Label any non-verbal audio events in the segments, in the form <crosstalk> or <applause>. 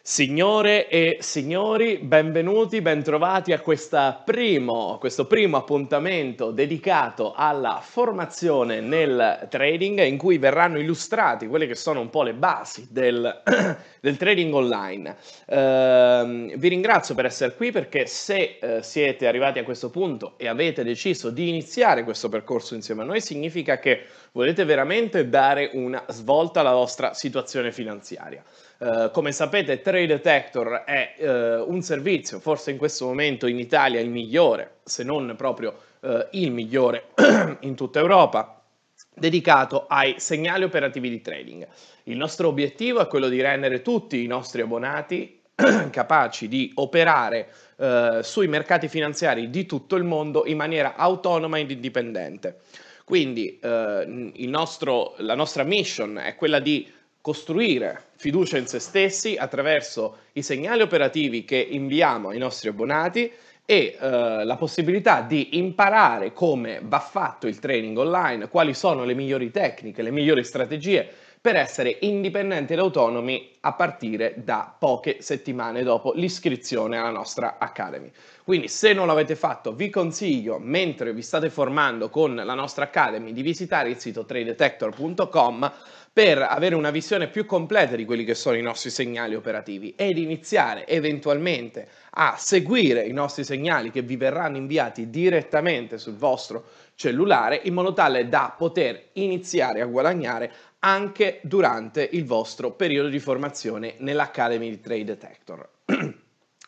Signore e signori, benvenuti, bentrovati a, primo, questo primo appuntamento dedicato alla formazione nel trading in cui verranno illustrati quelle che sono un po' le basi del, <clears throat> del trading online. Eh, vi ringrazio per essere qui perché se eh, siete arrivati a questo punto e avete deciso di iniziare questo percorso insieme a noi, significa che volete veramente dare una svolta alla vostra situazione finanziaria. Eh, come sapete, Trade Detector è uh, un servizio, forse in questo momento in Italia il migliore, se non proprio uh, il migliore <clears throat> in tutta Europa dedicato ai segnali operativi di trading. Il nostro obiettivo è quello di rendere tutti i nostri abbonati <clears throat> capaci di operare eh, sui mercati finanziari di tutto il mondo in maniera autonoma ed indipendente. Quindi eh, nostro, la nostra mission è quella di costruire fiducia in se stessi attraverso i segnali operativi che inviamo ai nostri abbonati e eh, la possibilità di imparare come va fatto il training online, quali sono le migliori tecniche, le migliori strategie per essere indipendenti ed autonomi a partire da poche settimane dopo l'iscrizione alla nostra Academy. Quindi se non l'avete fatto vi consiglio, mentre vi state formando con la nostra Academy, di visitare il sito tradetector.com per avere una visione più completa di quelli che sono i nostri segnali operativi ed iniziare eventualmente a seguire i nostri segnali che vi verranno inviati direttamente sul vostro cellulare in modo tale da poter iniziare a guadagnare anche durante il vostro periodo di formazione nell'Academy di Trade Detector. <clears throat>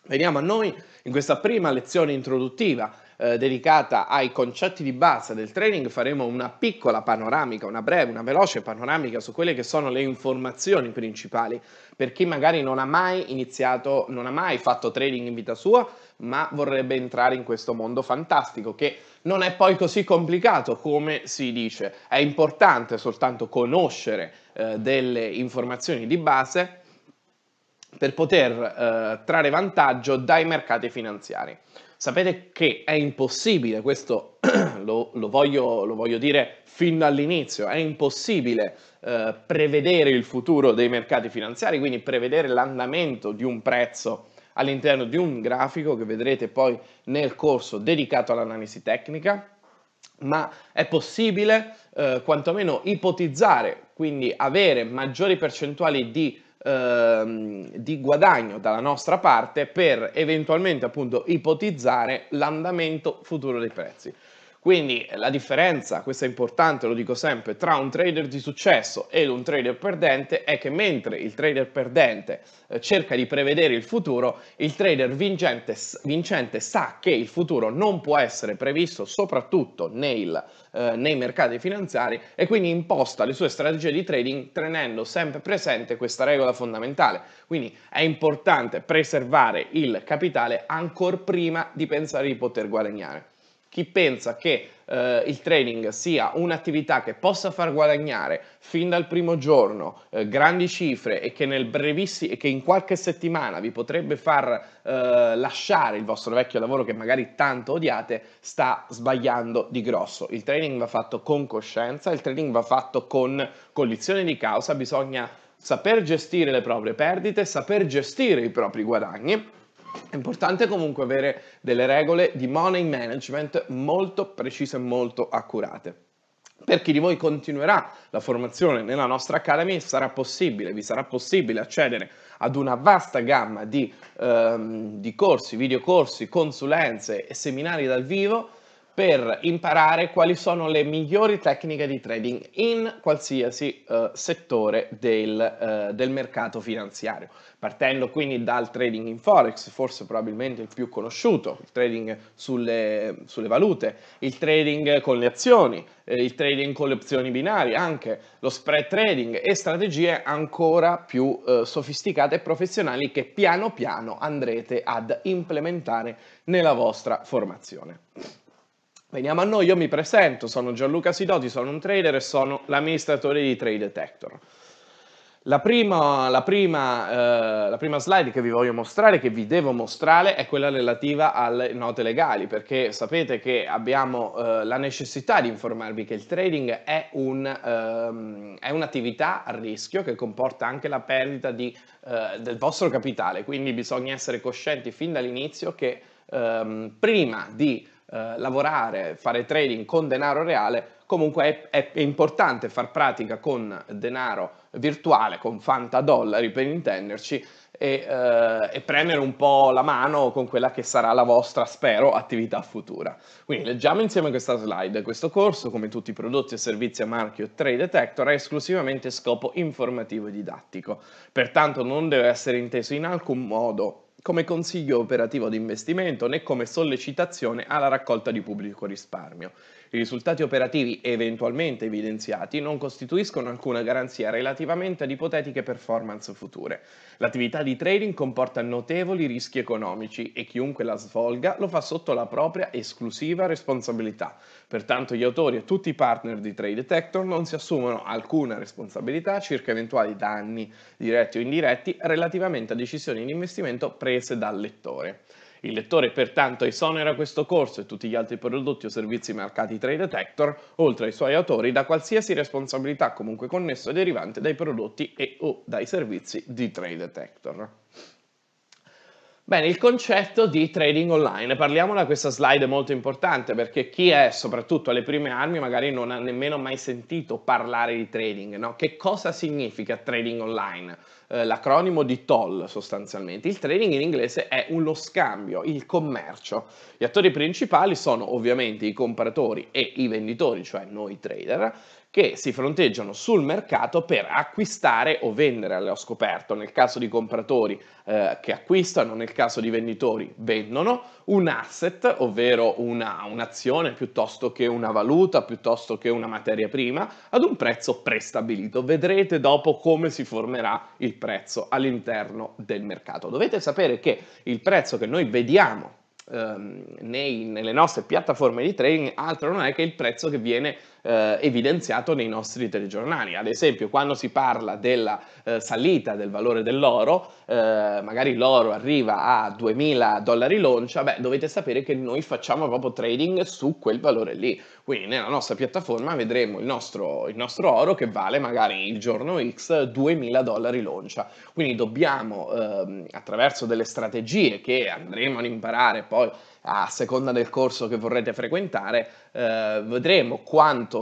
Veniamo a noi in questa prima lezione introduttiva eh, dedicata ai concetti di base del training faremo una piccola panoramica, una breve, una veloce panoramica su quelle che sono le informazioni principali per chi magari non ha mai iniziato, non ha mai fatto trading in vita sua, ma vorrebbe entrare in questo mondo fantastico che non è poi così complicato come si dice. È importante soltanto conoscere eh, delle informazioni di base per poter eh, trarre vantaggio dai mercati finanziari. Sapete che è impossibile, questo <clears throat> lo, lo, voglio, lo voglio, dire fin dall'inizio, è impossibile eh, prevedere il futuro dei mercati finanziari, quindi prevedere l'andamento di un prezzo all'interno di un grafico che vedrete poi nel corso dedicato all'analisi tecnica, ma è possibile eh, quantomeno ipotizzare, quindi avere maggiori percentuali di ehm, di guadagno dalla nostra parte per eventualmente appunto ipotizzare l'andamento futuro dei prezzi. Quindi eh, la differenza, questo è importante, lo dico sempre, tra un trader di successo e un trader perdente è che mentre il trader perdente eh, cerca di prevedere il futuro, il trader vincente, vincente sa che il futuro non può essere previsto soprattutto nel, eh, nei mercati finanziari e quindi imposta le sue strategie di trading tenendo sempre presente questa regola fondamentale. Quindi è importante preservare il capitale ancora prima di pensare di poter guadagnare. Chi pensa che eh, il training sia un'attività che possa far guadagnare fin dal primo giorno eh, grandi cifre e che, nel brevissi- che in qualche settimana vi potrebbe far eh, lasciare il vostro vecchio lavoro che magari tanto odiate, sta sbagliando di grosso. Il training va fatto con coscienza, il training va fatto con cognizione di causa, bisogna saper gestire le proprie perdite, saper gestire i propri guadagni è importante comunque avere delle regole di money management molto precise e molto accurate. Per chi di voi continuerà la formazione nella nostra Academy sarà possibile, vi sarà possibile accedere ad una vasta gamma di, ehm, di corsi, videocorsi, consulenze e seminari dal vivo per imparare quali sono le migliori tecniche di trading in qualsiasi uh, settore del, uh, del, mercato finanziario, partendo quindi dal trading in forex, forse probabilmente il più conosciuto, il trading sulle, sulle valute, il trading con le azioni, eh, il trading con le opzioni binarie, anche lo spread trading e strategie ancora più uh, sofisticate e professionali che piano piano andrete ad implementare nella vostra formazione. Veniamo a noi, io mi presento, sono Gianluca Sidoti, sono un trader e sono l'amministratore di Trade Detector. La prima, la, prima, eh, la prima, slide che vi voglio mostrare, che vi devo mostrare, è quella relativa alle note legali, perché sapete che abbiamo eh, la necessità di informarvi che il trading è, ehm, un'attività ehm, un a rischio che comporta anche la perdita di, eh, del vostro capitale, quindi bisogna essere coscienti fin dall'inizio che ehm, prima di eh, lavorare, fare trading con denaro reale, comunque è, è, importante far pratica con denaro virtuale, con fanta dollari per intenderci, e, eh, e premere un po' la mano con quella che sarà la vostra, spero, attività futura. Quindi leggiamo insieme questa slide. Questo corso, come tutti i prodotti e servizi a marchio Trade Detector, è esclusivamente scopo informativo e didattico, pertanto non deve essere inteso in alcun modo come consiglio operativo di investimento né come sollecitazione alla raccolta di pubblico risparmio. I risultati operativi eventualmente evidenziati non costituiscono alcuna garanzia relativamente ad ipotetiche performance future. L'attività di trading comporta notevoli rischi economici e chiunque la svolga lo fa sotto la propria esclusiva responsabilità. Pertanto gli autori e tutti i partner di Trade Detector non si assumono alcuna responsabilità circa eventuali danni diretti o indiretti relativamente a decisioni di investimento prese dal lettore. Il lettore pertanto esonera questo corso e tutti gli altri prodotti o servizi marcati Trade Detector, oltre ai suoi autori, da qualsiasi responsabilità comunque connessa o derivante dai prodotti e o dai servizi di Trade Detector. Bene, il concetto di trading online. Parliamo da questa slide molto importante perché chi è soprattutto alle prime armi magari non ha nemmeno mai sentito parlare di trading. No? Che cosa significa trading online? Eh, l'acronimo di TOL sostanzialmente. Il trading in inglese è uno scambio, il commercio. Gli attori principali sono ovviamente i compratori e i venditori, cioè noi trader, che si fronteggiano sul mercato per acquistare o vendere allo scoperto, nel caso di compratori eh, che acquistano, nel caso di venditori vendono, un asset, ovvero una, un'azione piuttosto che una valuta, piuttosto che una materia prima, ad un prezzo prestabilito. Vedrete dopo come si formerà il prezzo all'interno del mercato. Dovete sapere che il prezzo che noi vediamo ehm, nei, nelle nostre piattaforme di trading altro non è che il prezzo che viene eh, evidenziato nei nostri telegiornali. Ad esempio, quando si parla della eh, salita del valore dell'oro, eh, magari l'oro arriva a 2000 dollari l'oncia, beh, dovete sapere che noi facciamo proprio trading su quel valore lì. Quindi nella nostra piattaforma vedremo il nostro, il nostro oro che vale magari il giorno X 2000 dollari l'oncia. Quindi dobbiamo, ehm, attraverso delle strategie che andremo ad imparare poi a seconda del corso che vorrete frequentare, eh, vedremo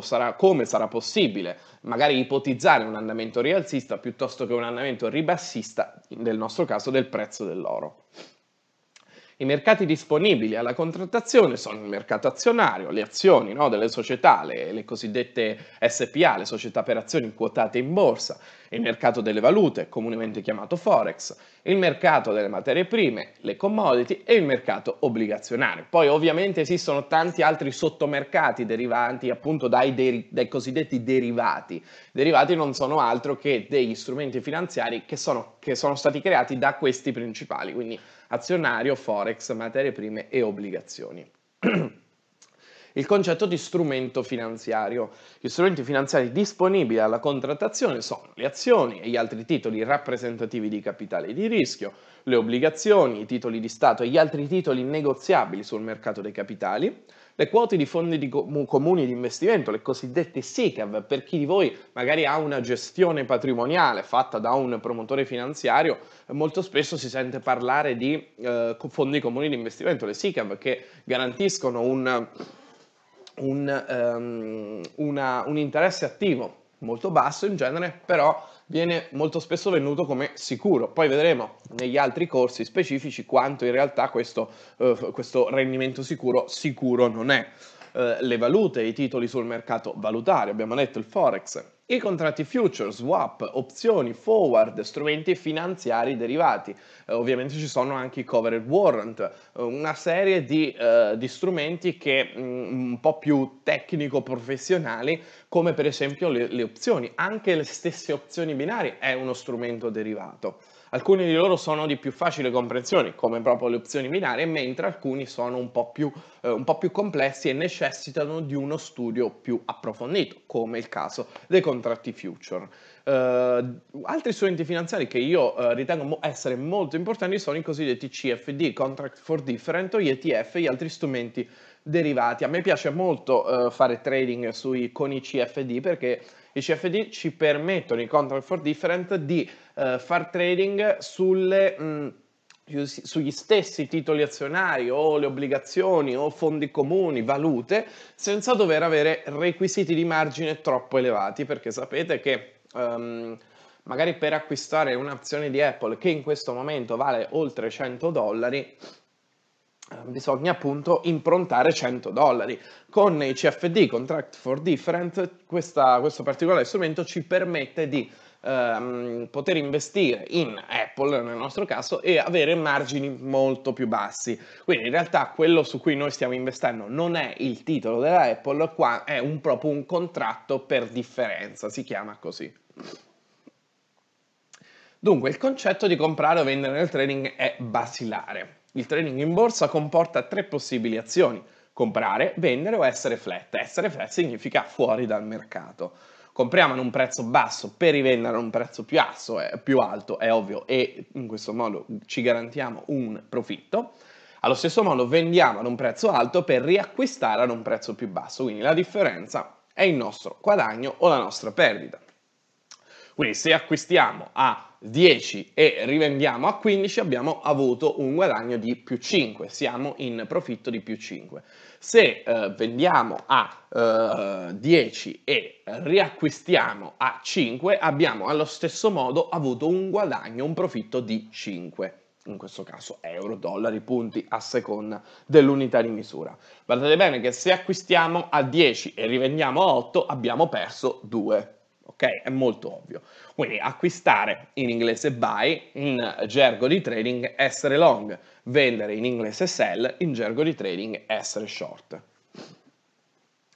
sarà, come sarà possibile magari ipotizzare un andamento rialzista piuttosto che un andamento ribassista, nel nostro caso del prezzo dell'oro. I mercati disponibili alla contrattazione sono il mercato azionario, le azioni no, delle società, le, le cosiddette SPA, le società per azioni quotate in borsa, il mercato delle valute, comunemente chiamato Forex, il mercato delle materie prime, le commodity e il mercato obbligazionario. Poi ovviamente esistono tanti altri sottomercati derivanti appunto dai, deri- dai cosiddetti derivati. Derivati non sono altro che degli strumenti finanziari che sono, che sono stati creati da questi principali, quindi azionario, forex, materie prime e obbligazioni. il concetto di strumento finanziario. Gli strumenti finanziari disponibili alla contrattazione sono le azioni e gli altri titoli rappresentativi di capitale e di rischio, le obbligazioni, i titoli di Stato e gli altri titoli negoziabili sul mercato dei capitali, le quote di fondi di comuni di investimento, le cosiddette SICAV, per chi di voi magari ha una gestione patrimoniale fatta da un promotore finanziario, molto spesso si sente parlare di eh, fondi comuni di investimento, le SICAV, che garantiscono un, un, um, una, un interesse attivo molto basso in genere, però viene molto spesso venduto come sicuro. Poi vedremo negli altri corsi specifici quanto in realtà questo, eh, questo rendimento sicuro sicuro non è. Eh, le valute, i titoli sul mercato valutario, abbiamo detto il forex, i contratti future, swap, opzioni, forward, strumenti finanziari derivati. Eh, ovviamente ci sono anche i covered warrant, eh, una serie di, eh, di strumenti che mh, mm, un po' più tecnico-professionali, come per esempio le, le opzioni. Anche le stesse opzioni binarie è uno strumento derivato. Alcuni di loro sono di più facile comprensione, come proprio le opzioni binarie, mentre alcuni sono un po' più, eh, un po più complessi e necessitano di uno studio più approfondito, come il caso dei contratti future. Uh, altri strumenti finanziari che io uh, ritengo mo- essere molto importanti sono i cosiddetti CFD, Contract for Different, o gli ETF, gli altri strumenti derivati. A me piace molto uh, fare trading sui, con i CFD perché i CFD ci permettono, i Contract for Different, di eh, far trading sulle, mh, mm, sugli stessi titoli azionari o le obbligazioni o fondi comuni, valute, senza dover avere requisiti di margine troppo elevati, perché sapete che um, magari per acquistare un'azione di Apple che in questo momento vale oltre 100 dollari, ehm, bisogna appunto improntare 100 dollari. Con i CFD, Contract for Different, questa, questo particolare strumento ci permette di ehm, poter investire in Apple nel nostro caso e avere margini molto più bassi. Quindi in realtà quello su cui noi stiamo investendo non è il titolo della Apple, qua è un, proprio un contratto per differenza, si chiama così. Dunque, il concetto di comprare o vendere nel trading è basilare. Il trading in borsa comporta tre possibili azioni comprare, vendere o essere flat. Essere flat significa fuori dal mercato compriamo ad un prezzo basso per rivendere a un prezzo più, asso, eh, più alto, è ovvio, e in questo modo ci garantiamo un profitto. Allo stesso modo vendiamo ad un prezzo alto per riacquistare ad un prezzo più basso, quindi la differenza è il nostro guadagno o la nostra perdita. Quindi se acquistiamo a 10 e rivendiamo a 15 abbiamo avuto un guadagno di più 5, siamo in profitto di più 5. Se eh, vendiamo a eh, 10 e riacquistiamo a 5, abbiamo allo stesso modo avuto un guadagno, un profitto di 5 in questo caso euro, dollari, punti a seconda dell'unità di misura. Guardate bene che se acquistiamo a 10 e rivendiamo a 8 abbiamo perso 2 ok? È molto ovvio. Quindi acquistare in inglese buy, in gergo di trading essere long, vendere in inglese sell, in gergo di trading essere short.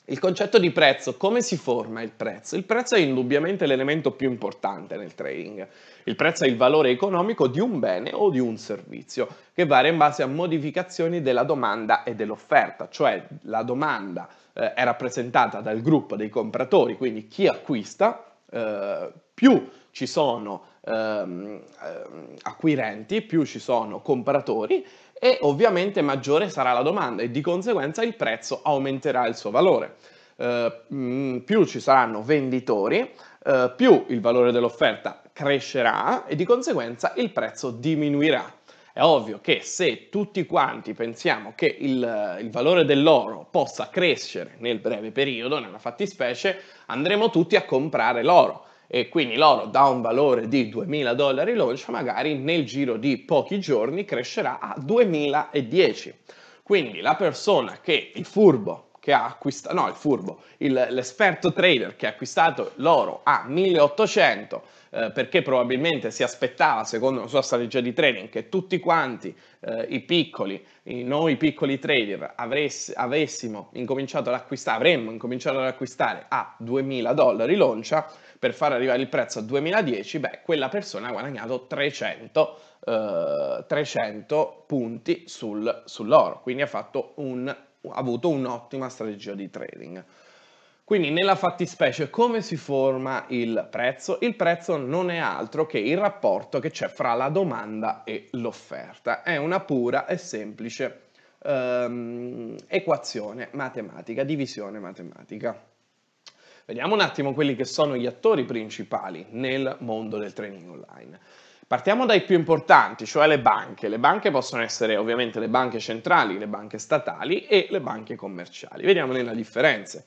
Il concetto di prezzo, come si forma il prezzo? Il prezzo è indubbiamente l'elemento più importante nel trading. Il prezzo è il valore economico di un bene o di un servizio, che varia in base a modificazioni della domanda e dell'offerta, cioè la domanda eh, è rappresentata dal gruppo dei compratori, quindi chi acquista, eh, più ci sono ehm, ehm, acquirenti, più ci sono compratori e ovviamente maggiore sarà la domanda e di conseguenza il prezzo aumenterà il suo valore. Eh, mm, più ci saranno venditori, eh, più il valore dell'offerta crescerà e di conseguenza il prezzo diminuirà. È ovvio che se tutti quanti pensiamo che il, il valore dell'oro possa crescere nel breve periodo, nella fattispecie, andremo tutti a comprare l'oro e quindi l'oro da un valore di 2000 dollari l'oncia magari nel giro di pochi giorni crescerà a 2010. Quindi la persona che, il furbo che ha acquistato, no il furbo, l'esperto trader che ha acquistato l'oro a 1800 eh, perché probabilmente si aspettava, secondo la sua strategia di trading, che tutti quanti eh, i piccoli, i, noi piccoli trader avress, avessimo incominciato ad acquistare, avremmo incominciato ad acquistare a 2000 dollari l'oncia per far arrivare il prezzo a 2010, beh, quella persona ha guadagnato 300 Uh, 300 punti sul, sull'oro, quindi ha, fatto un, ha avuto un'ottima strategia di trading. Quindi nella fattispecie come si forma il prezzo? Il prezzo non è altro che il rapporto che c'è fra la domanda e l'offerta. È una pura e semplice um, equazione matematica, divisione matematica. Vediamo un attimo quelli che sono gli attori principali nel mondo del training online. Partiamo dai più importanti, cioè le banche. Le banche possono essere ovviamente le banche centrali, le banche statali e le banche commerciali. Vediamo le differenze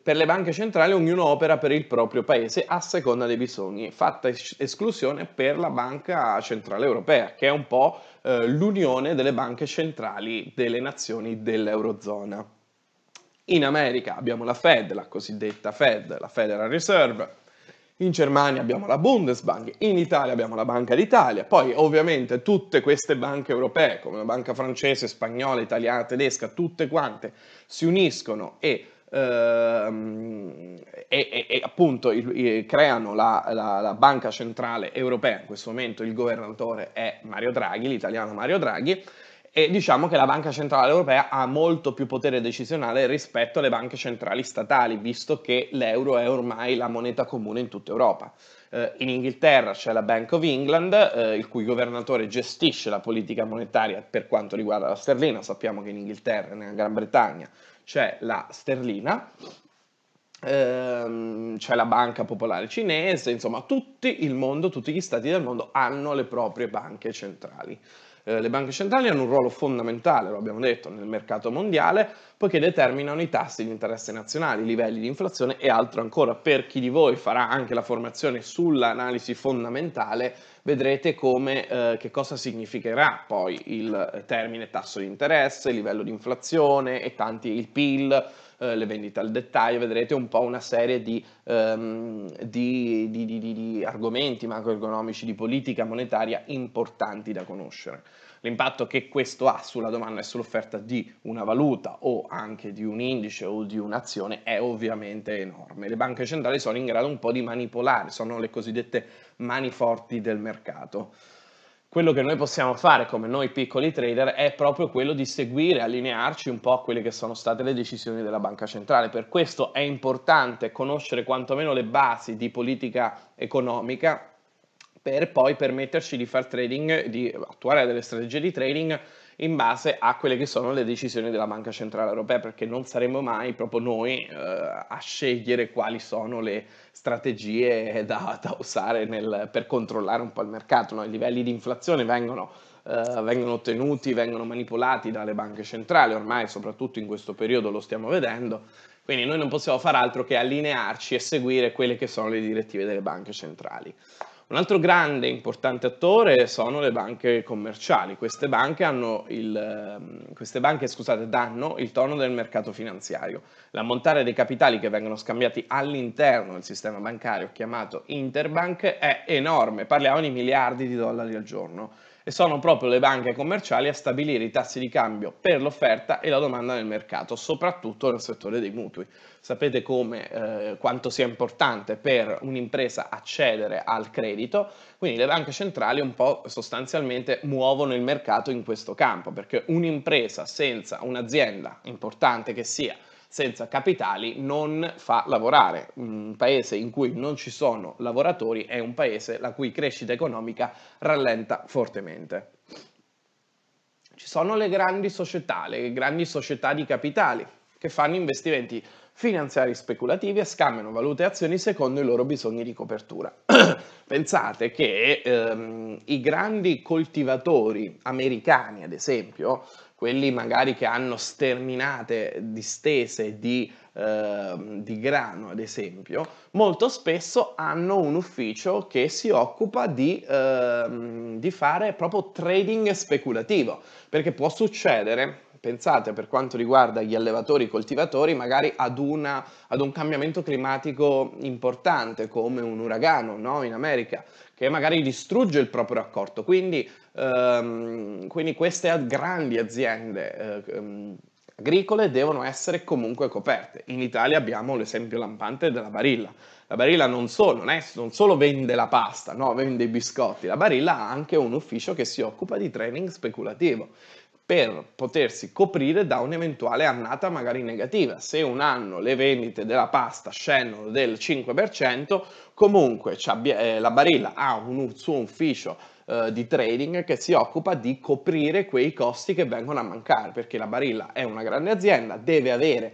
per le banche centrali ognuno opera per il proprio paese a seconda dei bisogni, fatta es- esclusione per la Banca Centrale Europea, che è un po' eh, l'unione delle banche centrali delle nazioni dell'Eurozona. In America abbiamo la Fed, la cosiddetta Fed, la Federal Reserve, in Germania abbiamo la Bundesbank, in Italia abbiamo la Banca d'Italia, poi ovviamente tutte queste banche europee, come la banca francese, spagnola, italiana, tedesca, tutte quante si uniscono e Ehm, e, e, e appunto il, il, creano la, la, la, Banca Centrale Europea, in questo momento il governatore è Mario Draghi, l'italiano Mario Draghi, e diciamo che la Banca Centrale Europea ha molto più potere decisionale rispetto alle banche centrali statali, visto che l'euro è ormai la moneta comune in tutta Europa. Eh, in Inghilterra c'è la Bank of England, eh, il cui governatore gestisce la politica monetaria per quanto riguarda la sterlina, sappiamo che in Inghilterra e nella Gran Bretagna c'è la sterlina, ehm, c'è la banca popolare cinese, insomma tutto il mondo, tutti gli stati del mondo hanno le proprie banche centrali. Eh, le banche centrali hanno un ruolo fondamentale, lo abbiamo detto, nel mercato mondiale, poiché determinano i tassi di interesse nazionali, i livelli di inflazione e altro ancora. Per chi di voi farà anche la formazione sull'analisi fondamentale, vedrete come, eh, che cosa significherà poi il eh, termine tasso di interesse, livello di inflazione e tanti il PIL eh, le vendite al dettaglio, vedrete un po' una serie di, ehm, di, di, di argomenti macroeconomici, di politica monetaria importanti da conoscere l'impatto che questo ha sulla domanda e sull'offerta di una valuta o anche di un indice o di un'azione è ovviamente enorme. Le banche centrali sono in grado un po' di manipolare, sono le cosiddette mani forti del mercato quello che noi possiamo fare come noi piccoli trader è proprio quello di seguire, allinearci un po' a quelle che sono state le decisioni della banca centrale. Per questo è importante conoscere quantomeno le basi di politica economica per poi permetterci di fare trading, di attuare delle strategie di trading in base a quelle che sono le decisioni della Banca Centrale Europea, perché non saremo mai proprio noi eh, a scegliere quali sono le strategie da, da usare nel, per controllare un po' il mercato. No? I livelli di inflazione vengono Uh, vengono ottenuti, vengono manipolati dalle banche centrali, ormai soprattutto in questo periodo lo stiamo vedendo, quindi noi non possiamo fare altro che allinearci e seguire quelle che sono le direttive delle banche centrali. Un altro grande e importante attore sono le banche commerciali. Queste banche, il, ehm, queste banche scusate, danno il tono del mercato finanziario. L'ammontare dei capitali che vengono scambiati all'interno del sistema bancario chiamato interbank è enorme, parliamo di miliardi di dollari al giorno e sono proprio le banche commerciali a stabilire i tassi di cambio per l'offerta e la domanda nel mercato, soprattutto nel settore dei mutui. Sapete come, eh, quanto sia importante per un'impresa accedere al credito, quindi le banche centrali un po' sostanzialmente muovono il mercato in questo campo, perché un'impresa senza un'azienda importante che sia, senza capitali non fa lavorare. Un paese in cui non ci sono lavoratori è un paese la cui crescita economica rallenta fortemente. Ci sono le grandi società, le grandi società di capitali che fanno investimenti finanziari speculativi e scambiano valute e azioni secondo i loro bisogni di copertura. <clears throat> Pensate che ehm, i grandi coltivatori americani, ad esempio, quelli magari che hanno sterminate distese di, eh, di, grano, ad esempio, molto spesso hanno un ufficio che si occupa di, eh, di fare proprio trading speculativo, perché può succedere pensate per quanto riguarda gli allevatori e i coltivatori magari ad, una, ad, un cambiamento climatico importante come un uragano no? in America che magari distrugge il proprio raccolto. Quindi, ehm, quindi queste grandi aziende eh, ehm, agricole devono essere comunque coperte. In Italia abbiamo l'esempio lampante della Barilla. La Barilla non solo, non è, non solo vende la pasta, no, vende i biscotti, la Barilla ha anche un ufficio che si occupa di training speculativo per potersi coprire da un'eventuale annata magari negativa. Se un anno le vendite della pasta scendono del 5%, comunque eh, la Barilla ha un suo ufficio eh, di trading che si occupa di coprire quei costi che vengono a mancare, perché la Barilla è una grande azienda, deve avere,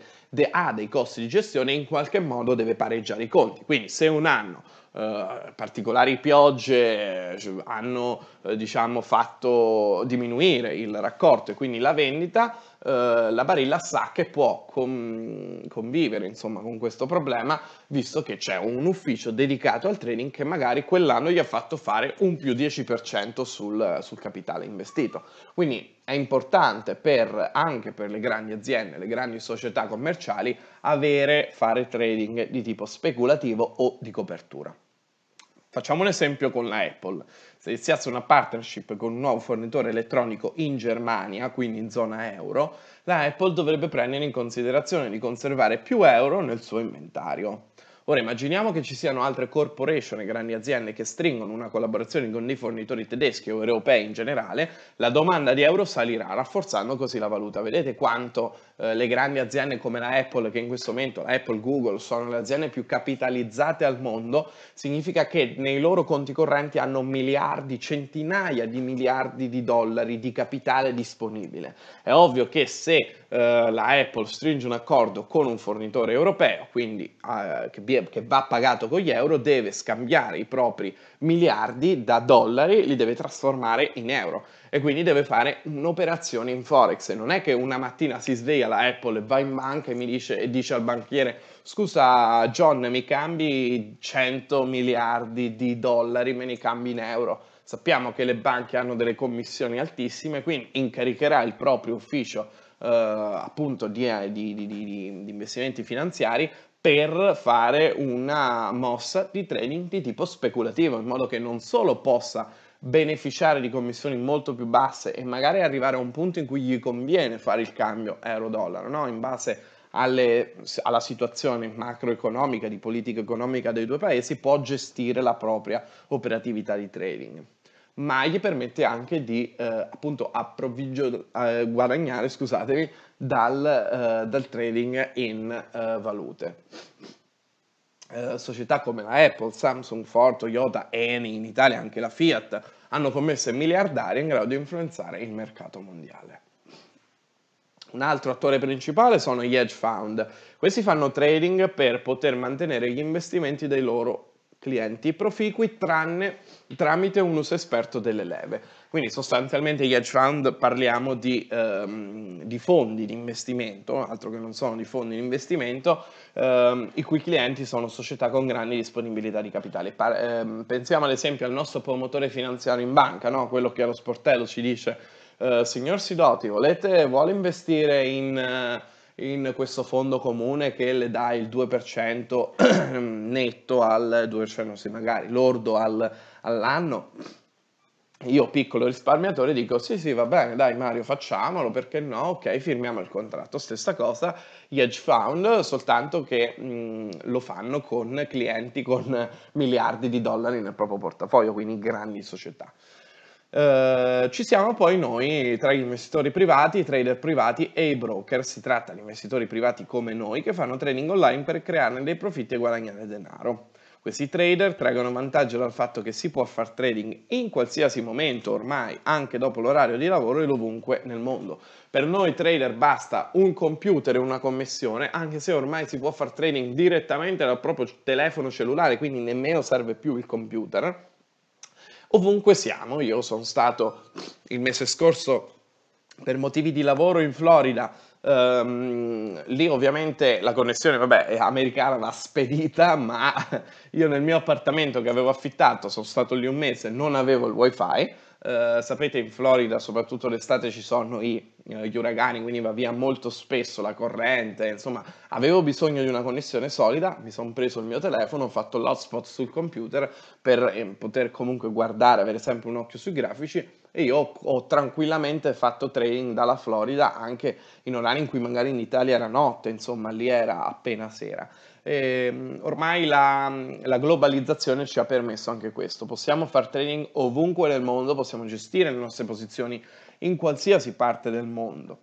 ha dei costi di gestione e in qualche modo deve pareggiare i conti. Quindi se un anno eh, particolari piogge eh, hanno eh, diciamo, fatto diminuire il raccolto e quindi la vendita, la Barilla sa che può convivere insomma, con questo problema visto che c'è un ufficio dedicato al trading che magari quell'anno gli ha fatto fare un più 10% sul, sul capitale investito. Quindi è importante per, anche per le grandi aziende, le grandi società commerciali avere, fare trading di tipo speculativo o di copertura. Facciamo un esempio con la Apple. Se iniziasse una partnership con un nuovo fornitore elettronico in Germania, quindi in zona euro, la Apple dovrebbe prendere in considerazione di conservare più euro nel suo inventario. Ora immaginiamo che ci siano altre corporation e grandi aziende che stringono una collaborazione con dei fornitori tedeschi o europei in generale, la domanda di euro salirà rafforzando così la valuta. Vedete quanto eh, le grandi aziende come la Apple, che in questo momento la Apple, Google sono le aziende più capitalizzate al mondo, significa che nei loro conti correnti hanno miliardi, centinaia di miliardi di dollari di capitale disponibile. È ovvio che se eh, la Apple stringe un accordo con un fornitore europeo, quindi eh, che, che va pagato con gli euro, deve scambiare i propri miliardi da dollari, li deve trasformare in euro e quindi deve fare un'operazione in forex. E non è che una mattina si sveglia la Apple e va in banca e, mi dice, e dice al banchiere scusa John mi cambi 100 miliardi di dollari, me ne cambi in euro. Sappiamo che le banche hanno delle commissioni altissime, quindi incaricherà il proprio ufficio eh, appunto eh, di, di, di, di investimenti finanziari per fare una mossa di trading di tipo speculativo, in modo che non solo possa beneficiare di commissioni molto più basse e magari arrivare a un punto in cui gli conviene fare il cambio euro-dollaro, no? in base alle, alla situazione macroeconomica, di politica economica dei due paesi, può gestire la propria operatività di trading ma gli permette anche di eh, appunto approviggio, eh, guadagnare scusatemi, dal, eh, dal trading in eh, valute. Eh, società come la Apple, Samsung, Ford, Toyota, Eni, in Italia anche la Fiat, hanno commesse miliardarie in grado di influenzare il mercato mondiale. Un altro attore principale sono gli hedge fund. Questi fanno trading per poter mantenere gli investimenti dei loro clienti proficui tranne, tramite un uso esperto delle leve. Quindi sostanzialmente gli hedge fund parliamo di, ehm, di fondi di investimento, altro che non sono di fondi di investimento, ehm, i cui clienti sono società con grandi disponibilità di capitale. Pa- ehm, pensiamo ad esempio al nostro promotore finanziario in banca, no? quello che allo sportello ci dice, eh, signor Sidoti, volete, vuole investire in... Eh, in questo fondo comune che le dà il 2% <clears throat> netto al 200, sì, magari lordo al, all'anno. Io piccolo risparmiatore dico sì sì va bene dai Mario facciamolo perché no ok firmiamo il contratto stessa cosa gli hedge fund soltanto che mh, lo fanno con clienti con miliardi di dollari nel proprio portafoglio quindi grandi società eh, ci siamo poi noi tra gli investitori privati, i trader privati e i broker. Si tratta di investitori privati come noi che fanno trading online per crearne dei profitti e guadagnare denaro. Questi trader traggono vantaggio dal fatto che si può fare trading in qualsiasi momento ormai, anche dopo l'orario di lavoro e ovunque nel mondo. Per noi trader basta un computer e una commissione, anche se ormai si può fare trading direttamente dal proprio telefono cellulare, quindi nemmeno serve più il computer ovunque siamo. Io sono stato il mese scorso per motivi di lavoro in Florida. Um, lì ovviamente la connessione vabbè, è americana va spedita, <laughs> ma io nel mio appartamento che avevo affittato sono stato lì un mese, non avevo il wifi eh, sapete in Florida soprattutto l'estate ci sono i, eh, gli uragani, quindi va via molto spesso la corrente, insomma avevo bisogno di una connessione solida, mi sono preso il mio telefono, ho fatto l'hotspot sul computer per eh, poter comunque guardare, avere sempre un occhio sui grafici e io ho, tranquillamente fatto training dalla Florida anche in orari in cui magari in Italia era notte, insomma lì era appena sera. E ehm, ormai la, la, globalizzazione ci ha permesso anche questo. Possiamo fare training ovunque nel mondo, possiamo gestire le nostre posizioni in qualsiasi parte del mondo.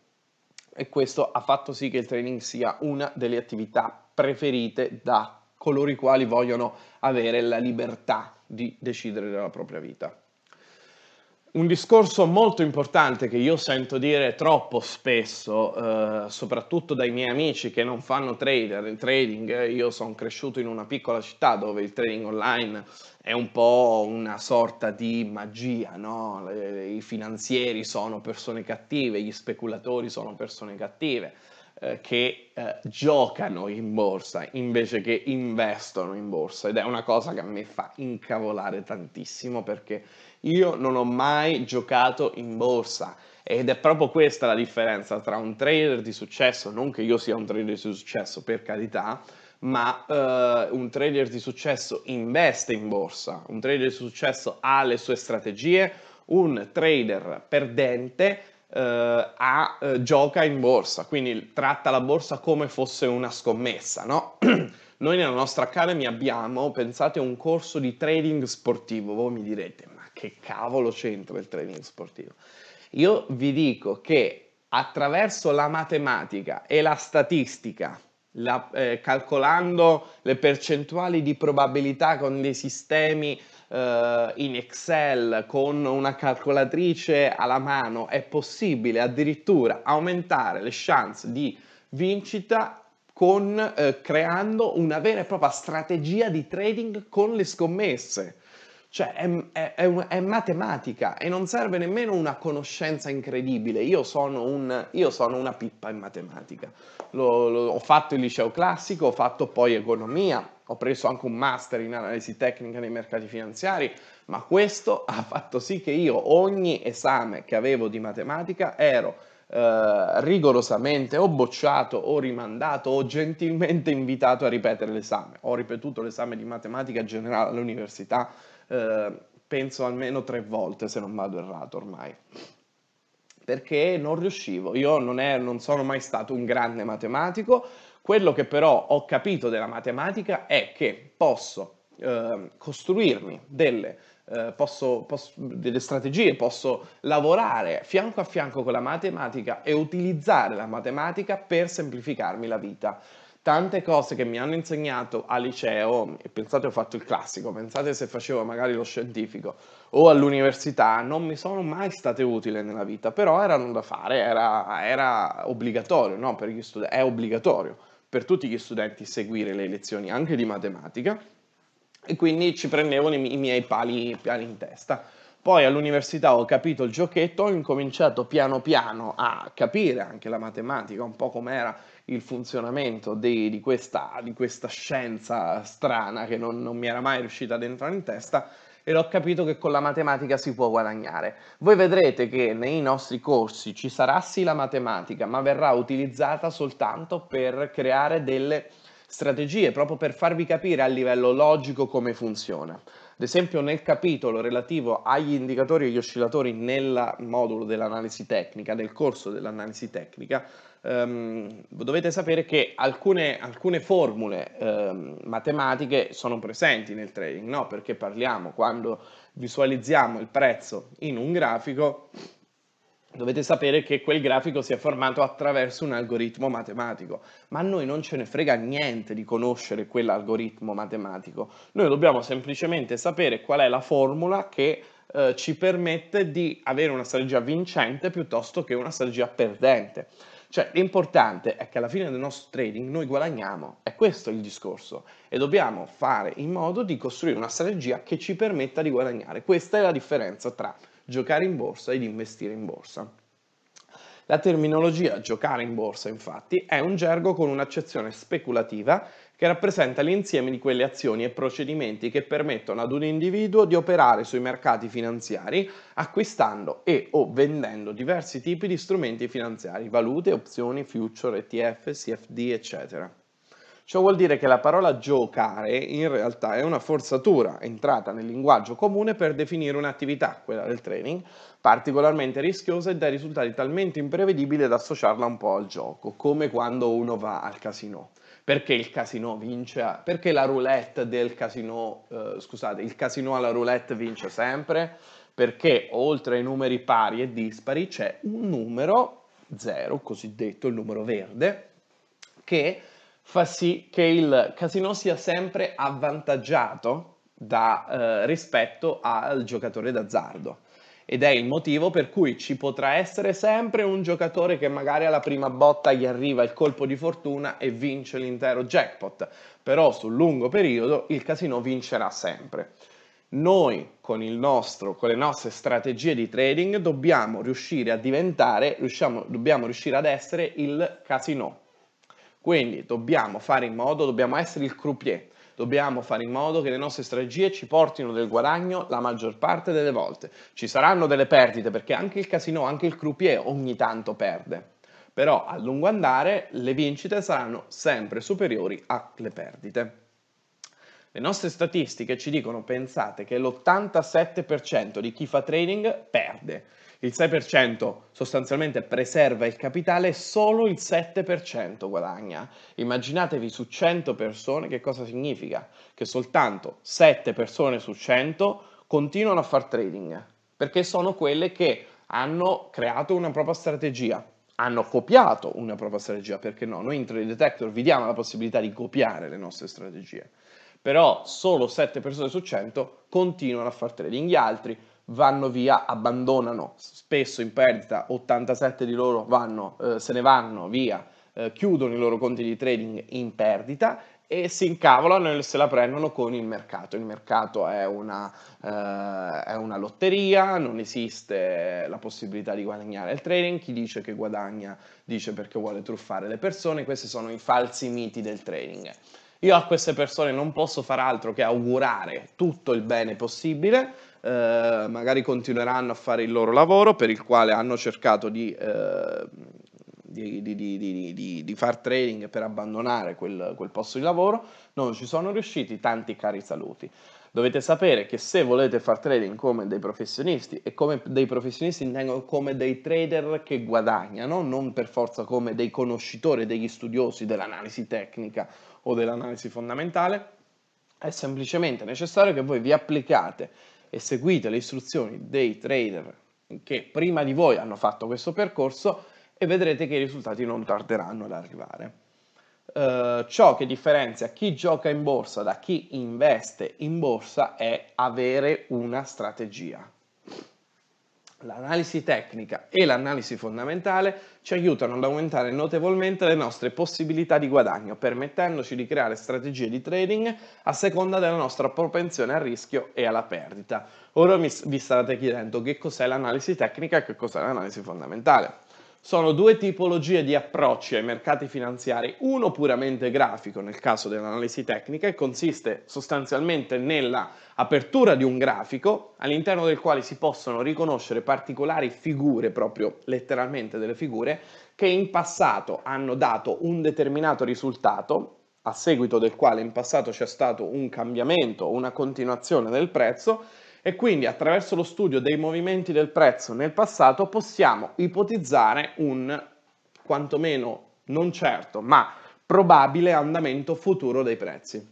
E questo ha fatto sì che il training sia una delle attività preferite da coloro i quali vogliono avere la libertà di decidere della propria vita. Un discorso molto importante che io sento dire troppo spesso, eh, soprattutto dai miei amici che non fanno trader, trading, io sono cresciuto in una piccola città dove il trading online è un po' una sorta di magia, no? I finanzieri sono persone cattive, gli speculatori sono persone cattive eh, che eh, giocano in borsa invece che investono in borsa ed è una cosa che a me fa incavolare tantissimo perché io non ho mai giocato in borsa ed è proprio questa la differenza tra un trader di successo, non che io sia un trader di successo per carità, ma eh, un trader di successo investe in borsa, un trader di successo ha le sue strategie, un trader perdente eh, a, eh, gioca in borsa, quindi tratta la borsa come fosse una scommessa, no? <clears throat> Noi nella nostra Academy abbiamo, pensate, un corso di trading sportivo. Voi mi direte, ma che cavolo c'entra il trading sportivo? Io vi dico che attraverso la matematica e la statistica, la, eh, calcolando le percentuali di probabilità con dei sistemi eh, in Excel con una calcolatrice alla mano è possibile addirittura aumentare le chance di vincita con, eh, creando una vera e propria strategia di trading con le scommesse. Cioè è, è, è, è, matematica e non serve nemmeno una conoscenza incredibile. Io sono, un, io sono una pippa in matematica. Lo, lo, ho fatto il liceo classico, ho fatto poi economia, ho preso anche un master in analisi tecnica nei mercati finanziari, ma questo ha fatto sì che io ogni esame che avevo di matematica ero eh, rigorosamente o bocciato o rimandato o gentilmente invitato a ripetere l'esame. Ho ripetuto l'esame di matematica generale all'università eh, penso almeno tre volte se non vado errato ormai perché non riuscivo. Io non, è, non, sono mai stato un grande matematico, quello che però ho capito della matematica è che posso eh, costruirmi delle, eh, posso, posso, delle, strategie, posso lavorare fianco a fianco con la matematica e utilizzare la matematica per semplificarmi la vita tante cose che mi hanno insegnato a liceo, e pensate ho fatto il classico, pensate se facevo magari lo scientifico o all'università, non mi sono mai state utili nella vita, però erano da fare, era, era obbligatorio, no? per gli studen- è obbligatorio per tutti gli studenti seguire le lezioni anche di matematica e quindi ci prendevano i, miei pali, pali in testa. Poi all'università ho capito il giochetto, ho incominciato piano piano a capire anche la matematica, un po' com'era il funzionamento di, di, questa, di questa, scienza strana che non, non mi era mai riuscita ad entrare in testa e ho capito che con la matematica si può guadagnare. Voi vedrete che nei nostri corsi ci sarà sì la matematica, ma verrà utilizzata soltanto per creare delle strategie, proprio per farvi capire a livello logico come funziona. Ad esempio nel capitolo relativo agli indicatori e agli oscillatori nel modulo dell'analisi tecnica, nel corso dell'analisi tecnica, ehm, dovete sapere che alcune, alcune formule ehm, matematiche sono presenti nel trading, no? perché parliamo quando visualizziamo il prezzo in un grafico Dovete sapere che quel grafico si è formato attraverso un algoritmo matematico, ma a noi non ce ne frega niente di conoscere quell'algoritmo matematico. Noi dobbiamo semplicemente sapere qual è la formula che eh, ci permette di avere una strategia vincente piuttosto che una strategia perdente. Cioè, l'importante è che alla fine del nostro trading noi guadagniamo, è questo il discorso, e dobbiamo fare in modo di costruire una strategia che ci permetta di guadagnare. Questa è la differenza tra giocare in borsa ed investire in borsa. La terminologia giocare in borsa, infatti, è un gergo con un'accezione speculativa che rappresenta l'insieme di quelle azioni e procedimenti che permettono ad un individuo di operare sui mercati finanziari acquistando e o vendendo diversi tipi di strumenti finanziari, valute, opzioni, future, ETF, CFD, eccetera. Ciò vuol dire che la parola giocare in realtà è una forzatura entrata nel linguaggio comune per definire un'attività, quella del training, particolarmente rischiosa e dai risultati talmente imprevedibili da associarla un po' al gioco, come quando uno va al casino perché il casino vince, perché la roulette del casino, eh, scusate, il casino alla roulette vince sempre, perché oltre ai numeri pari e dispari c'è un numero, 0, cosiddetto il numero verde, che fa sì che il casino sia sempre avvantaggiato da, eh, rispetto al giocatore d'azzardo. Ed è il motivo per cui ci potrà essere sempre un giocatore che magari alla prima botta gli arriva il colpo di fortuna e vince l'intero jackpot, però sul lungo periodo il casino vincerà sempre. Noi con, nostro, con le nostre strategie di trading dobbiamo riuscire a diventare, dobbiamo riuscire ad essere il casino quindi dobbiamo fare in modo, dobbiamo essere il croupier, dobbiamo fare in modo che le nostre strategie ci portino del guadagno la maggior parte delle volte. Ci saranno delle perdite perché anche il casino, anche il croupier ogni tanto perde. Però a lungo andare le vincite saranno sempre superiori alle perdite. Le nostre statistiche ci dicono, pensate, che l'87% di chi fa trading perde, il 6% sostanzialmente preserva il capitale e solo il 7% guadagna. Immaginatevi su 100 persone che cosa significa? Che soltanto 7 persone su 100 continuano a far trading, perché sono quelle che hanno creato una propria strategia, hanno copiato una propria strategia, perché no? Noi in Trade Detector vi diamo la possibilità di copiare le nostre strategie però solo 7 persone su 100 continuano a fare trading, gli altri vanno via, abbandonano, spesso in perdita, 87 di loro vanno, eh, se ne vanno via, eh, chiudono i loro conti di trading in perdita e si incavolano e se la prendono con il mercato. Il mercato è una, eh, è una, lotteria, non esiste la possibilità di guadagnare il trading, chi dice che guadagna dice perché vuole truffare le persone, questi sono i falsi miti del trading. Io a queste persone non posso far altro che augurare tutto il bene possibile, eh, magari continueranno a fare il loro lavoro per il quale hanno cercato di, eh, di, di, di far trading per abbandonare quel, quel posto di lavoro, non ci sono riusciti, tanti cari saluti. Dovete sapere che se volete far trading come dei professionisti, e come dei professionisti intendo come dei trader che guadagnano, non per forza come dei conoscitori, degli studiosi dell'analisi tecnica o dell'analisi fondamentale, è semplicemente necessario che voi vi applicate e seguite le istruzioni dei trader che prima di voi hanno fatto questo percorso e vedrete che i risultati non tarderanno ad arrivare. Uh, ciò che differenzia chi gioca in borsa da chi investe in borsa è avere una strategia. L'analisi tecnica e l'analisi fondamentale ci aiutano ad aumentare notevolmente le nostre possibilità di guadagno, permettendoci di creare strategie di trading a seconda della nostra propensione al rischio e alla perdita. Ora vi state chiedendo che cos'è l'analisi tecnica e che cos'è l'analisi fondamentale. Sono due tipologie di approcci ai mercati finanziari, uno puramente grafico nel caso dell'analisi tecnica e consiste sostanzialmente nella apertura di un grafico all'interno del quale si possono riconoscere particolari figure, proprio letteralmente delle figure, che in passato hanno dato un determinato risultato a seguito del quale in passato c'è stato un cambiamento, una continuazione del prezzo e quindi attraverso lo studio dei movimenti del prezzo nel passato possiamo ipotizzare un quantomeno non certo, ma probabile andamento futuro dei prezzi.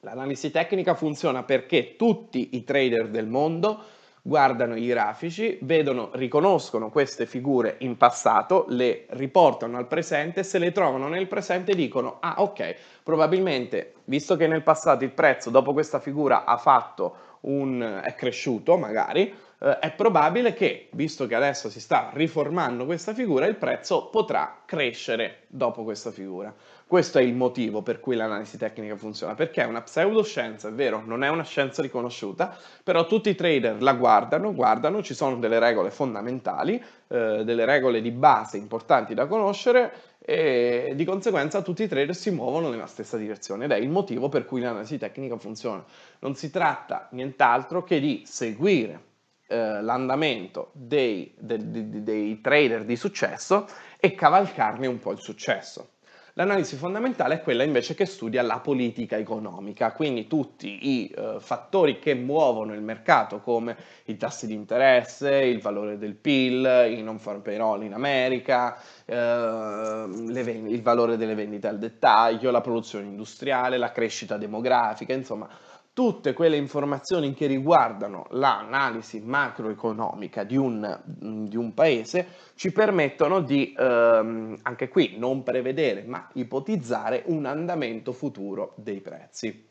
L'analisi tecnica funziona perché tutti i trader del mondo guardano i grafici, vedono, riconoscono queste figure in passato, le riportano al presente, se le trovano nel presente dicono ah ok, probabilmente visto che nel passato il prezzo dopo questa figura ha fatto un, è cresciuto magari, eh, è probabile che, visto che adesso si sta riformando questa figura, il prezzo potrà crescere dopo questa figura. Questo è il motivo per cui l'analisi tecnica funziona, perché è una pseudoscienza, è vero, non è una scienza riconosciuta, però tutti i trader la guardano, guardano, ci sono delle regole fondamentali, eh, delle regole di base importanti da conoscere e di conseguenza tutti i trader si muovono nella stessa direzione ed è il motivo per cui l'analisi tecnica funziona. Non si tratta nient'altro che di seguire eh, l'andamento dei, dei, dei, dei trader di successo e cavalcarne un po' il successo. L'analisi fondamentale è quella invece che studia la politica economica, quindi tutti i eh, fattori che muovono il mercato come i tassi di interesse, il valore del PIL, i non farm payroll in America, eh, il valore delle vendite al dettaglio, la produzione industriale, la crescita demografica, insomma tutte quelle informazioni che riguardano l'analisi macroeconomica di un, di un, paese ci permettono di, ehm, anche qui, non prevedere, ma ipotizzare un andamento futuro dei prezzi.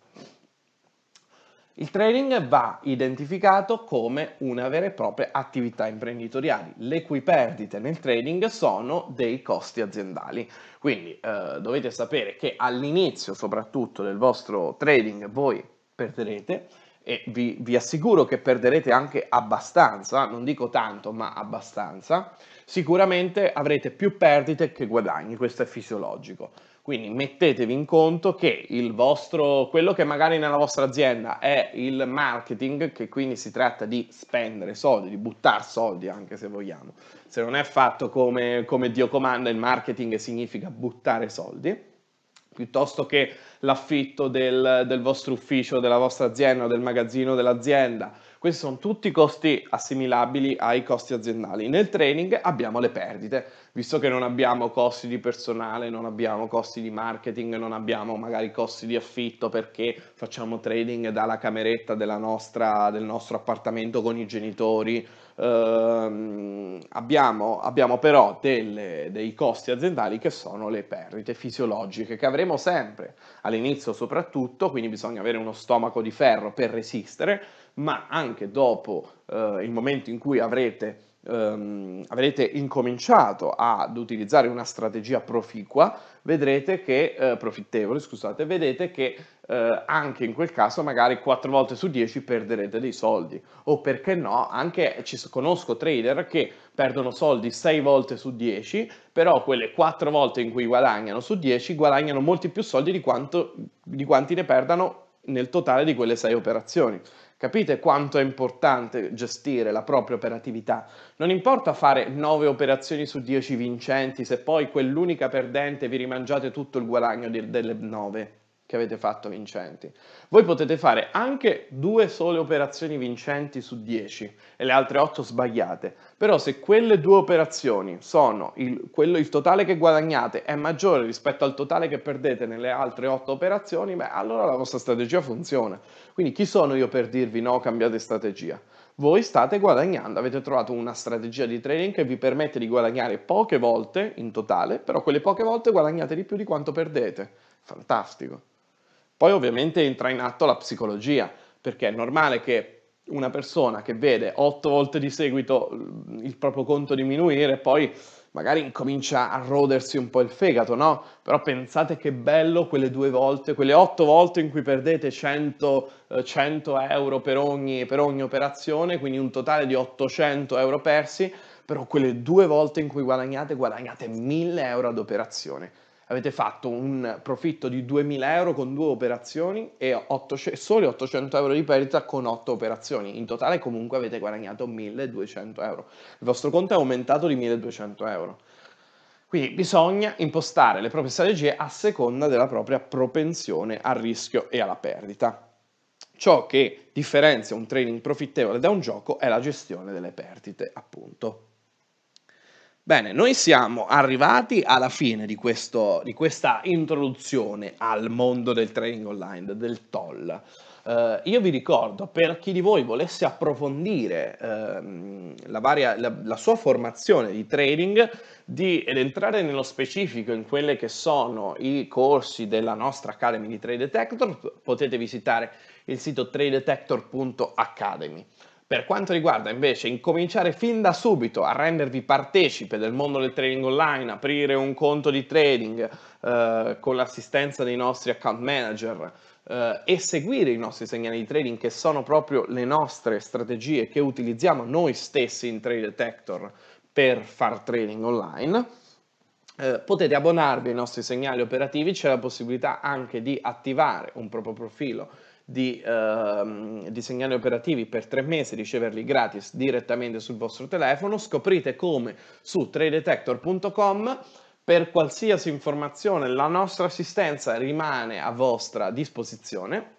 Il trading va identificato come una vera e propria attività imprenditoriale, le cui perdite nel trading sono dei costi aziendali. Quindi eh, dovete sapere che all'inizio soprattutto del vostro trading voi perderete e vi, vi, assicuro che perderete anche abbastanza, non dico tanto, ma abbastanza, sicuramente avrete più perdite che guadagni, questo è fisiologico. Quindi mettetevi in conto che il vostro, quello che magari nella vostra azienda è il marketing, che quindi si tratta di spendere soldi, di buttare soldi anche se vogliamo, se non è fatto come, come Dio comanda, il marketing significa buttare soldi piuttosto che l'affitto del, del, vostro ufficio, della vostra azienda, del magazzino dell'azienda. Questi sono tutti costi assimilabili ai costi aziendali. Nel training abbiamo le perdite, visto che non abbiamo costi di personale, non abbiamo costi di marketing, non abbiamo magari costi di affitto perché facciamo trading dalla cameretta nostra, del nostro appartamento con i genitori eh, abbiamo, abbiamo, però delle, dei costi aziendali che sono le perdite fisiologiche che avremo sempre, all'inizio soprattutto, quindi bisogna avere uno stomaco di ferro per resistere, ma anche dopo eh, il momento in cui avrete ehm, avrete incominciato ad utilizzare una strategia proficua, vedrete che, eh, profittevole, scusate, vedete che eh, anche in quel caso magari 4 volte su 10 perderete dei soldi. O perché no, anche ci conosco trader che perdono soldi 6 volte su 10, però quelle 4 volte in cui guadagnano su 10 guadagnano molti più soldi di, quanto, di quanti ne perdano nel totale di quelle 6 operazioni. Capite quanto è importante gestire la propria operatività? Non importa fare 9 operazioni su 10 vincenti se poi quell'unica perdente vi rimangiate tutto il guadagno delle 9 che avete fatto vincenti. Voi potete fare anche due sole operazioni vincenti su 10 e le altre 8 sbagliate, però se quelle due operazioni sono il, quello, il totale che guadagnate è maggiore rispetto al totale che perdete nelle altre 8 operazioni, beh, allora la vostra strategia funziona. Quindi chi sono io per dirvi no, cambiate strategia? voi state guadagnando, avete trovato una strategia di trading che vi permette di guadagnare poche volte in totale, però quelle poche volte guadagnate di più di quanto perdete. Fantastico. Poi ovviamente entra in atto la psicologia, perché è normale che una persona che vede otto volte di seguito mm, il proprio conto diminuire, poi magari incomincia a rodersi un po' il fegato, no? Però pensate che bello quelle due volte, quelle otto volte in cui perdete 100, 100 eh, euro per ogni, per ogni operazione, quindi un totale di 800 euro persi, però quelle due volte in cui guadagnate, guadagnate 1000 euro ad operazione avete fatto un profitto di 2.000 euro con due operazioni e 8, soli 800 euro di perdita con 8 operazioni. In totale comunque avete guadagnato 1.200 euro. Il vostro conto è aumentato di 1.200 euro. Quindi bisogna impostare le proprie strategie a seconda della propria propensione al rischio e alla perdita. Ciò che differenzia un trading profittevole da un gioco è la gestione delle perdite, appunto. Bene, noi siamo arrivati alla fine di, questo, di, questa introduzione al mondo del trading online, del TOL. Uh, eh, io vi ricordo, per chi di voi volesse approfondire uh, la, varia, la, la, sua formazione di trading di, ed entrare nello specifico in quelli che sono i corsi della nostra Academy di Trade Detector, potete visitare il sito tradetector.academy. Per quanto riguarda invece incominciare fin da subito a rendervi partecipe del mondo del trading online, aprire un conto di trading eh, con l'assistenza dei nostri account manager eh, e seguire i nostri segnali di trading che sono proprio le nostre strategie che utilizziamo noi stessi in Trade Detector per far trading online, eh, potete abbonarvi ai nostri segnali operativi, c'è la possibilità anche di attivare un proprio profilo di, eh, di segnali operativi per tre mesi, riceverli gratis direttamente sul vostro telefono. Scoprite come su tradetector.com. Per qualsiasi informazione la nostra assistenza rimane a vostra disposizione.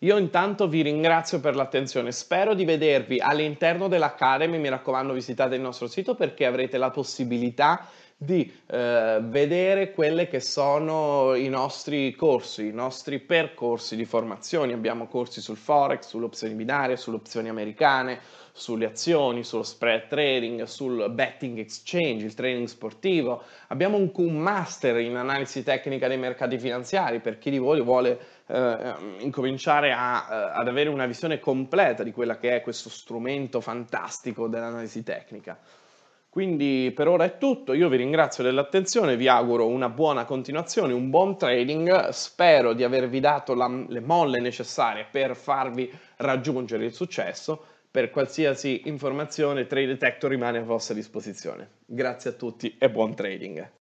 Io intanto vi ringrazio per l'attenzione, spero di vedervi all'interno dell'Academy, mi raccomando visitate il nostro sito perché avrete la possibilità di eh, vedere quelle che sono i nostri corsi, i nostri percorsi di formazione. Abbiamo corsi sul Forex, sulle opzioni binarie, sulle opzioni americane, sulle azioni, sullo spread trading, sul betting exchange, il trading sportivo. Abbiamo un Q Master in analisi tecnica dei mercati finanziari per chi di voi vuole eh, incominciare a, eh, ad avere una visione completa di quella che è questo strumento fantastico dell'analisi tecnica. Quindi per ora è tutto, io vi ringrazio dell'attenzione, vi auguro una buona continuazione, un buon trading, spero di avervi dato la, le molle necessarie per farvi raggiungere il successo, per qualsiasi informazione Trade Detector rimane a vostra disposizione. Grazie a tutti e buon trading!